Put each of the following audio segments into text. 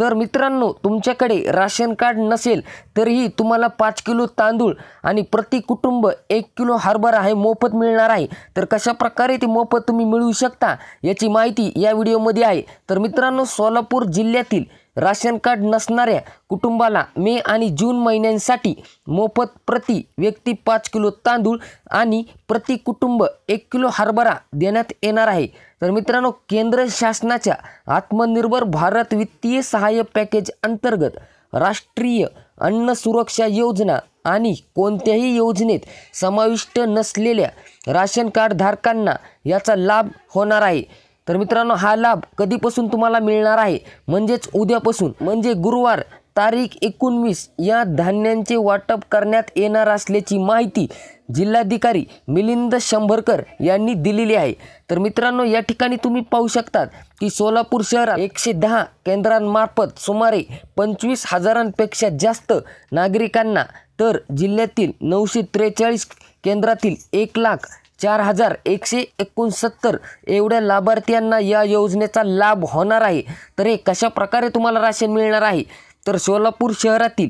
तर मित्रांनो तुमच्याकडे राशन कार्ड नसेल तरीही तुम्हाला पाच किलो तांदूळ आणि प्रति कुटुंब एक किलो हरभरा हे मोफत मिळणार आहे तर कशा प्रकारे ते मोफत तुम्ही मिळवू शकता याची माहिती या व्हिडिओमध्ये आहे तर मित्रांनो सोलापूर जिल्ह्यातील राशन कार्ड नसणाऱ्या कुटुंबाला मे आणि जून महिन्यांसाठी मोफत प्रति व्यक्ती पाच किलो तांदूळ आणि प्रति कुटुंब एक किलो हरभरा देण्यात येणार आहे तर मित्रांनो केंद्र शासनाच्या आत्मनिर्भर भारत वित्तीय सहाय्य पॅकेज अंतर्गत राष्ट्रीय अन्न सुरक्षा योजना आणि कोणत्याही योजनेत समाविष्ट नसलेल्या राशन कार्डधारकांना याचा लाभ होणार आहे तर मित्रांनो हा लाभ कधीपासून तुम्हाला मिळणार आहे म्हणजेच उद्यापासून म्हणजे गुरुवार तारीख एकोणवीस या धान्यांचे वाटप करण्यात येणार असल्याची माहिती जिल्हाधिकारी मिलिंद शंभरकर यांनी दिलेली आहे तर मित्रांनो या ठिकाणी तुम्ही पाहू शकतात की सोलापूर शहरात एकशे दहा केंद्रांमार्फत सुमारे पंचवीस हजारांपेक्षा जास्त नागरिकांना तर जिल्ह्यातील नऊशे त्रेचाळीस केंद्रातील एक लाख चार हजार एकशे एकोणसत्तर एवढ्या लाभार्थ्यांना या योजनेचा लाभ होणार आहे तर हे प्रकारे तुम्हाला राशन मिळणार आहे तर सोलापूर शहरातील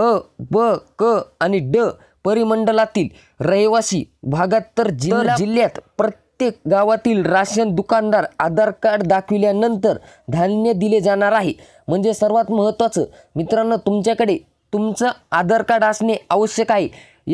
अ ब क आणि ड परिमंडलातील रहिवासी भागात तर जिल्हा जिल्ह्यात प्रत्येक गावातील राशन दुकानदार आधार कार्ड दाखविल्यानंतर धान्य दिले जाणार आहे म्हणजे सर्वात महत्त्वाचं मित्रांनो तुमच्याकडे तुमचं आधार कार्ड असणे आवश्यक आहे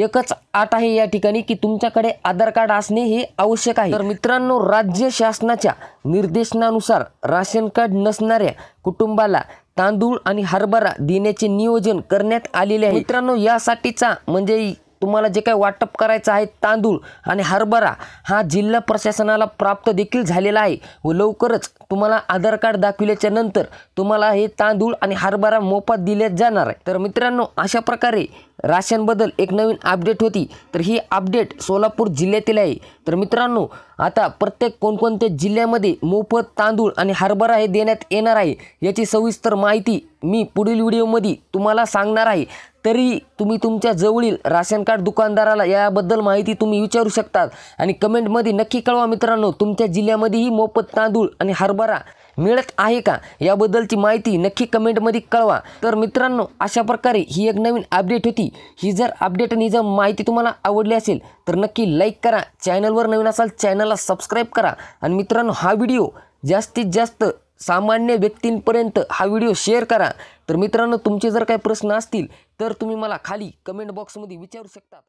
एकच आट आहे या ठिकाणी की तुमच्याकडे आधार कार्ड असणे हे आवश्यक आहे तर मित्रांनो राज्य शासनाच्या निर्देशनानुसार राशन कार्ड नसणाऱ्या कुटुंबाला तांदूळ आणि हरभरा देण्याचे नियोजन करण्यात आलेले आहे मित्रांनो यासाठीचा म्हणजे तुम्हाला जे काही वाटप करायचं आहे तांदूळ आणि हरभरा हा जिल्हा प्रशासनाला प्राप्त देखील झालेला आहे व लवकरच तुम्हाला आधार कार्ड दाखविल्याच्या नंतर तुम्हाला हे तांदूळ आणि हरभरा मोफत दिले जाणार आहे तर मित्रांनो अशा प्रकारे राशनबद्दल एक नवीन अपडेट होती तर ही अपडेट सोलापूर जिल्ह्यातील आहे तर मित्रांनो आता प्रत्येक कोणकोणत्या जिल्ह्यामध्ये मोफत तांदूळ आणि हरभरा हे देण्यात येणार आहे याची सविस्तर माहिती मी पुढील व्हिडिओमध्ये तुम्हाला सांगणार आहे तरी तुम्ही तुमच्या जवळील राशन कार्ड दुकानदाराला याबद्दल माहिती तुम्ही विचारू शकतात आणि कमेंटमध्ये नक्की कळवा मित्रांनो तुमच्या जिल्ह्यामध्येही मोफत तांदूळ आणि हरभरा मिळत आहे का याबद्दलची माहिती नक्की कमेंटमध्ये कळवा तर मित्रांनो अशा प्रकारे ही एक नवीन अपडेट होती ही जर अपडेट आणि जर माहिती तुम्हाला आवडली असेल तर नक्की लाईक करा चॅनलवर नवीन असाल चॅनलला सबस्क्राईब करा आणि मित्रांनो हा व्हिडिओ जास्तीत जास्त सामान्य व्यक्तींपर्यंत हा व्हिडिओ शेअर करा तर मित्रांनो तुमचे जर काही प्रश्न असतील तर तुम्ही मला खाली कमेंट बॉक्समध्ये विचारू शकता